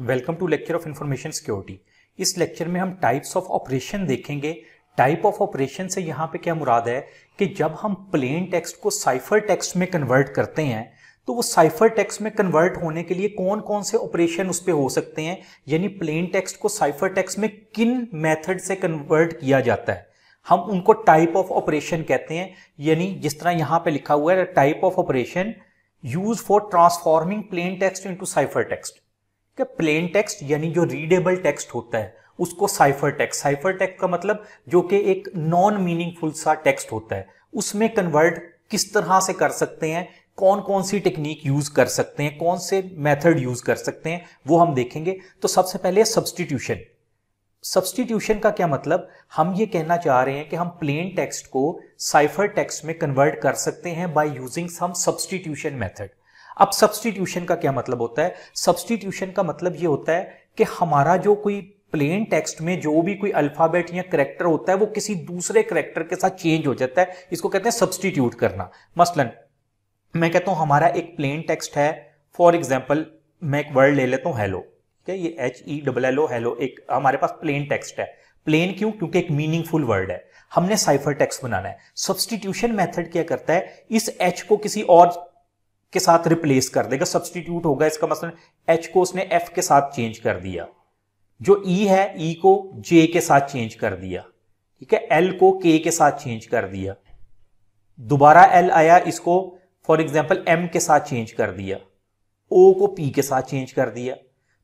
Welcome to lecture of information security इस lecture में हम टाइप्स ऑफ ऑपरेशन देखेंगे टाइप ऑफ ऑपरेशन से यहाँ पे क्या मुराद है कि जब हम प्लेन टेक्स्ट को साइफर टेक्स्ट में कन्वर्ट करते हैं तो वो साइफर टेक्स्ट में कन्वर्ट होने के लिए कौन कौन से ऑपरेशन उस पर हो सकते हैं यानी प्लेन टेक्स्ट को साइफर टेक्स्ट में किन मेथड से कन्वर्ट किया जाता है हम उनको टाइप ऑफ ऑपरेशन कहते हैं यानी जिस तरह यहाँ पे लिखा हुआ है type of operation use for transforming plain text into cipher text कि प्लेन टेक्स्ट यानी जो रीडेबल टेक्स्ट होता है उसको साइफर टेक्स्ट साइफर टेक्स्ट का मतलब जो कि एक नॉन मीनिंगफुल सा टेक्स्ट होता है उसमें कन्वर्ट किस तरह से कर सकते हैं कौन कौन सी टेक्निक यूज कर सकते हैं कौन से मेथड यूज कर सकते हैं वो हम देखेंगे तो सबसे पहले सब्सटीट्यूशन सब्सटीट्यूशन का क्या मतलब हम ये कहना चाह रहे हैं कि हम प्लेन टेक्स्ट को साइफर टेक्स्ट में कन्वर्ट कर सकते हैं by using some substitution method अब सब्सटीट्यूशन का क्या मतलब होता है सब्सटीट्यूशन का मतलब ये होता है कि हमारा जो कोई प्लेन टेक्स्ट में जो भी कोई अल्फाबेट या करेक्टर होता है वो किसी दूसरे करेक्टर के साथ चेंज हो जाता है इसको कहते हैं सब्सटीट्यूट करना मसलन मैं कहता हूं हमारा एक प्लेन टेक्स्ट है फॉर एग्जाम्पल मैं एक वर्ड ले लेता हूं हेलो ठीक है ये H E double L O hello एक हमारे पास प्लेन टेक्स्ट है प्लेन क्यों क्योंकि एक मीनिंगफुल वर्ड है हमने साइफर टेक्स्ट बनाना है सब्सटीट्यूशन मेथड क्या करता है इस एच को किसी और के साथ रिप्लेस कर देगा सब्सटीट्यूट होगा इसका मतलब एच को उसने एफ के साथ चेंज कर दिया जो ई e है ई e को जे के साथ चेंज कर दिया ठीक है एल को के के साथ चेंज कर दिया दोबारा एल आया इसको फॉर एग्जाम्पल एम के साथ चेंज कर दिया ओ को पी के साथ चेंज कर दिया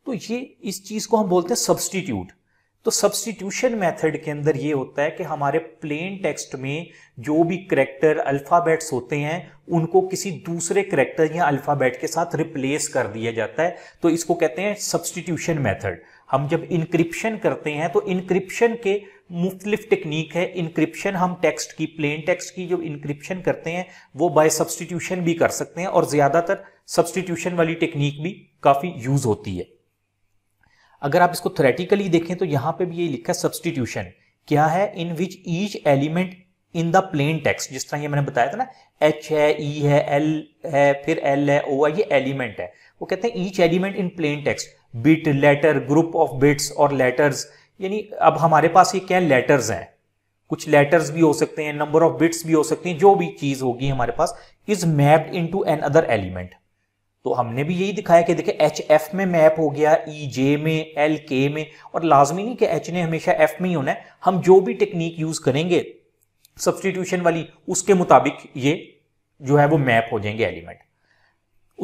तो ये इस चीज को हम बोलते हैं सब्सटीट्यूट तो सब्सटीट्यूशन मेथड के अंदर ये होता है कि हमारे प्लेन टेक्स्ट में जो भी करेक्टर अल्फ़ाबेट्स होते हैं उनको किसी दूसरे करेक्टर या अल्फ़ाबेट के साथ रिप्लेस कर दिया जाता है तो इसको कहते हैं सब्सटीट्यूशन मेथड हम जब इंक्रिप्शन करते हैं तो इंक्रिप्शन के मुख्तलिफ टेक्निक है इंक्रिप्शन हम टेक्स्ट की प्लेन टेक्स्ट की जो इंक्रिप्शन करते हैं वो बाय सब्सटीट्यूशन भी कर सकते हैं और ज़्यादातर सब्सटीट्यूशन वाली टेक्निक भी काफ़ी यूज़ होती है अगर आप इसको थ्रेटिकली देखें तो यहां पे भी ये लिखा है सब्सटीट्यूशन क्या है in which each element in the plain text जिस तरह ये मैंने बताया था ना एच है ई e है एल है फिर एल है ओ है ये एलिमेंट है वो कहते हैं each element in plain text bit letter group of bits और लेटर्स यानी अब हमारे पास ये क्या लेटर्स हैं कुछ लेटर्स भी हो सकते हैं नंबर ऑफ बिट्स भी हो सकते हैं जो भी चीज होगी हमारे पास is mapped to another element तो हमने भी यही दिखाया कि देखिए एच एफ में मैप हो गया ई e जे में एल के में और लाजमी नहीं कि एच ने हमेशा एफ में ही होना है हम जो भी टेक्निक यूज करेंगे सब्सटीट्यूशन वाली उसके मुताबिक ये जो है वो मैप हो जाएंगे एलिमेंट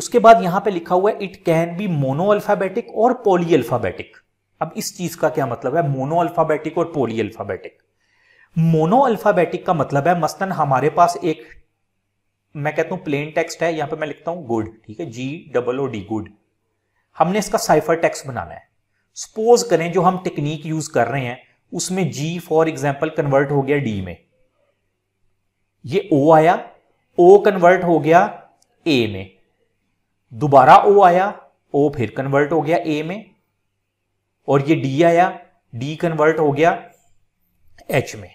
उसके बाद यहां पे लिखा हुआ है it can be mono alphabetic और पोली अल्फाबेटिक अब इस चीज का क्या मतलब है मोनो अल्फाबेटिक और पोली अल्फाबेटिक मोनो अल्फाबेटिक का मतलब है मसलन हमारे पास एक मैं कहता हूं प्लेन टेक्स्ट है यहां पे मैं लिखता हूं गुड ठीक है G double O D good हमने इसका साइफर टेक्स्ट बनाना है सपोज करें जो हम टेक्निक यूज कर रहे हैं उसमें जी फॉर एग्जाम्पल कन्वर्ट हो गया डी में ये ओ आया ओ कन्वर्ट हो गया ए में दोबारा ओ आया ओ फिर कन्वर्ट हो गया ए में और ये डी आया डी कन्वर्ट हो गया एच में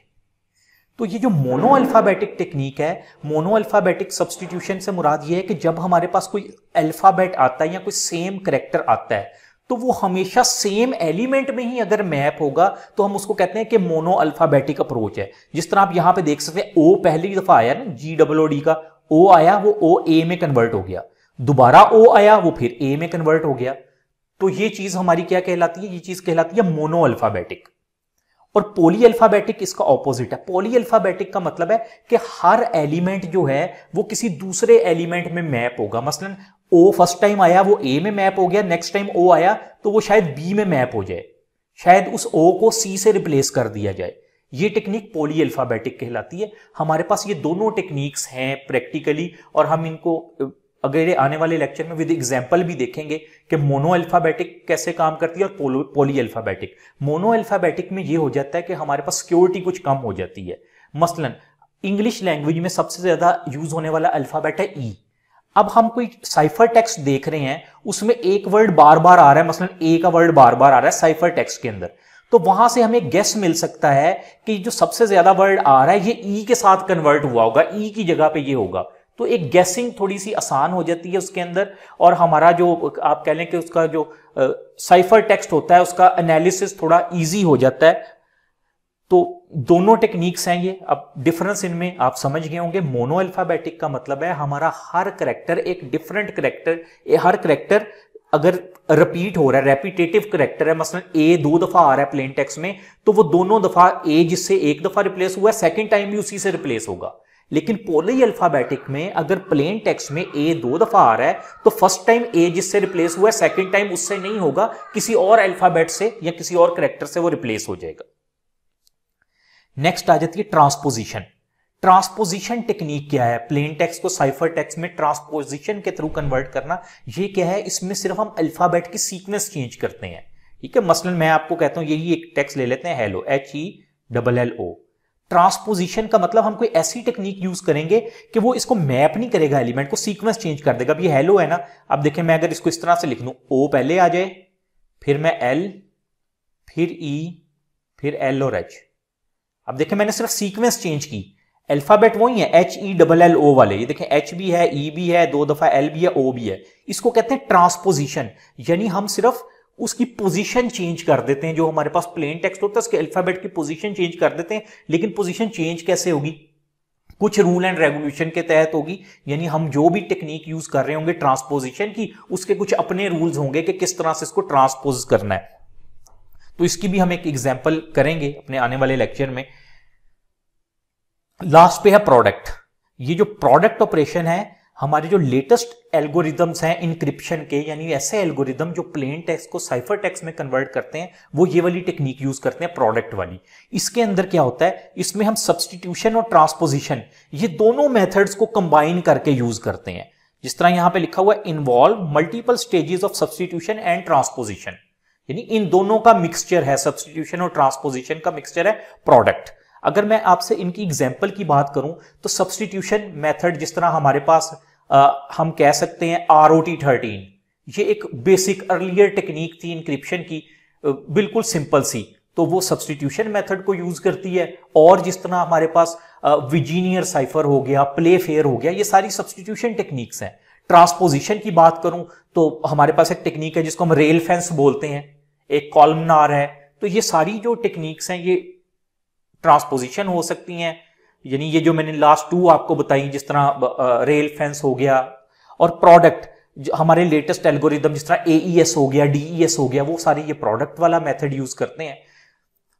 तो ये जो मोनो अल्फ़ाबेटिक टेक्निक है मोनो अल्फ़ाबेटिक सब्सटीट्यूशन से मुराद ये है कि जब हमारे पास कोई अल्फ़ाबेट आता है या कोई सेम करेक्टर आता है तो वो हमेशा सेम एलिमेंट में ही अगर मैप होगा तो हम उसको कहते हैं कि मोनो अल्फ़ाबेटिक अप्रोच है जिस तरह आप यहां पे देख सकते हैं ओ पहली दफ़ा आया ना जी ओ डी का ओ आया वो ओ ए में कन्वर्ट हो गया दोबारा ओ आया वो फिर ए में कन्वर्ट हो गया तो ये चीज़ हमारी क्या कहलाती है ये चीज़ कहलाती है मोनो अल्फ़ाबेटिक और पोली अल्फाबेटिक इसका ऑपोजिट है पोली अल्फाबेटिक का मतलब है कि हर एलिमेंट जो है वो किसी दूसरे एलिमेंट में मैप होगा मसलन ओ फर्स्ट टाइम आया वो ए में मैप हो गया नेक्स्ट टाइम ओ आया तो वो शायद बी में मैप हो जाए शायद उस ओ को सी से रिप्लेस कर दिया जाए ये टेक्निक पोली अल्फाबेटिक कहलाती है हमारे पास ये दोनों टेक्निक्स हैं प्रैक्टिकली और हम इनको अगले आने वाले लेक्चर में विद एग्जाम्पल भी देखेंगे कि मोनो अल्फाबेटिक कैसे काम करती है और पोली अल्फाबेटिक मोनो अल्फाबेटिक में ये हो जाता है कि हमारे पास सिक्योरिटी कुछ कम हो जाती है मसलन इंग्लिश लैंग्वेज में सबसे ज्यादा यूज होने वाला अल्फाबेट है ई e। अब हम कोई साइफर टेक्स्ट देख रहे हैं उसमें एक वर्ड बार बार आ रहा है मसलन ए का वर्ड बार बार आ रहा है साइफर टेक्स के अंदर तो वहां से हमें गेस मिल सकता है कि जो सबसे ज्यादा वर्ड आ रहा है ये ई e के साथ कन्वर्ट हुआ होगा ई e की जगह पे ये होगा तो एक गैसिंग थोड़ी सी आसान हो जाती है उसके अंदर और हमारा जो आप कह लें कि उसका जो साइफर टेक्स्ट होता है उसका एनालिसिस थोड़ा ईजी हो जाता है तो दोनों टेक्निक्स हैं ये अब डिफरेंस इनमें आप समझ गए होंगे मोनो अल्फाबेटिक का मतलब है हमारा हर करेक्टर एक डिफरेंट करेक्टर हर करेक्टर अगर रिपीट हो रहा है रेपिटेटिव करेक्टर है मसलन ए दो दफा आ रहा है प्लेन टेक्स्ट में तो वो दोनों दफा ए जिससे एक दफा रिप्लेस हुआ है सेकेंड टाइम भी उसी से रिप्लेस होगा लेकिन पोलई अल्फाबेटिक में अगर प्लेन टेक्स में ए दो दफा आ रहा है तो फर्स्ट टाइम ए जिससे रिप्लेस हुआ है सेकेंड टाइम उससे नहीं होगा किसी और अल्फाबेट से या किसी और करेक्टर से वो रिप्लेस हो जाएगा नेक्स्ट आ जाती है ट्रांसपोजिशन ट्रांसपोजिशन टेक्निक क्या है प्लेन टेक्स को साइफर टेक्स में ट्रांसपोजिशन के थ्रू कन्वर्ट करना ये क्या है इसमें सिर्फ हम अल्फाबेट की सीक्वेंस चेंज करते हैं ठीक है मसलन मैं आपको कहता हूं यही एक टेक्स ले लेते हैं hello H E double L O transposition का मतलब हम कोई ऐसी टेक्निक यूज करेंगे कि वो इसको मैप नहीं करेगा एलिमेंट को सीक्वेंस चेंज कर देगा अब ये हेलो है ना अब देखें मैं अगर इसको इस तरह से लिख दू ओ पहले आ जाए फिर मैं एल फिर ई e, फिर एल और एच अब देखें मैंने सिर्फ सीक्वेंस चेंज की अल्फाबेट वही है H E double L O वाले ये देखें एच भी है ई e भी है दो दफा एल भी है ओ भी है इसको कहते हैं ट्रांसपोजिशन यानी हम सिर्फ उसकी पोजीशन चेंज कर देते हैं जो हमारे पास प्लेन टेक्स्ट होता है उसके अल्फाबेट की पोजीशन चेंज कर देते हैं लेकिन पोजीशन चेंज कैसे होगी कुछ रूल एंड रेगुलेशन के तहत होगी यानी हम जो भी टेक्निक यूज कर रहे होंगे ट्रांसपोजिशन की उसके कुछ अपने रूल्स होंगे कि किस तरह से इसको ट्रांसपोज करना है तो इसकी भी हम एक एग्जाम्पल करेंगे अपने आने वाले लेक्चर में लास्ट पे है प्रोडक्ट ये जो प्रोडक्ट ऑपरेशन है हमारे जो लेटेस्ट एल्गोरिदम्स हैं इनक्रिप्शन के यानी ऐसे एल्गोरिदम जो प्लेन टेक्स को साइफर टेक्स में कन्वर्ट करते हैं वो ये वाली टेक्निक यूज करते हैं प्रोडक्ट वाली इसके अंदर क्या होता है इसमें हम सब्सटीट्यूशन और ट्रांसपोजिशन ये दोनों मेथड्स को कंबाइन करके यूज करते हैं जिस तरह यहां पे लिखा हुआ है involve multiple stages of substitution and transposition यानी इन दोनों का मिक्सचर है सब्सटीट्यूशन और ट्रांसपोजिशन का मिक्सचर है प्रोडक्ट अगर मैं आपसे इनकी एग्जाम्पल की बात करूं तो सब्सटीट्यूशन मेथड जिस तरह हमारे पास हम कह सकते हैं आर ओ टी थर्टीन ये एक बेसिक अर्लियर टेक्निक थी इंक्रिप्शन की बिल्कुल सिंपल सी तो वो सब्सटीट्यूशन मेथड को यूज करती है और जिस तरह हमारे पास विजीनियर साइफर हो गया प्ले फेयर हो गया ये सारी सब्सटीट्यूशन टेक्निक्स हैं ट्रांसपोजिशन की बात करूं तो हमारे पास एक टेक्निक है जिसको हम रेल फेंस बोलते हैं एक कॉलमनार है तो ये सारी जो टेक्निक्स हैं ये ट्रांसपोजिशन हो सकती हैं यानी ये जो मैंने लास्ट टू आपको बताई जिस तरह रेल फेंस हो गया और प्रोडक्ट हमारे लेटेस्ट एल्गोरिदम जिस तरह एस e हो गया डी e हो गया वो सारे ये प्रोडक्ट वाला मेथड यूज करते हैं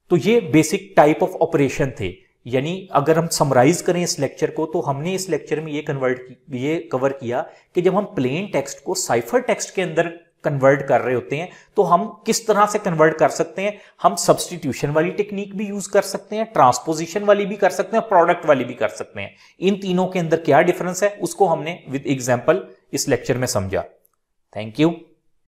तो ये बेसिक टाइप ऑफ ऑपरेशन थे यानी अगर हम समराइज करें इस लेक्चर को तो हमने इस लेक्चर में ये कन्वर्ट ये कवर किया कि जब हम प्लेन टेक्स्ट को साइफर टेक्स्ट के अंदर कन्वर्ट कर रहे होते हैं तो हम किस तरह से कन्वर्ट कर सकते हैं हम सब्सटीट्यूशन वाली टेक्निक भी यूज कर सकते हैं ट्रांसपोजिशन वाली भी कर सकते हैं प्रोडक्ट वाली भी कर सकते हैं इन तीनों के अंदर क्या डिफरेंस है उसको हमने विद एग्जाम्पल इस लेक्चर में समझा थैंक यू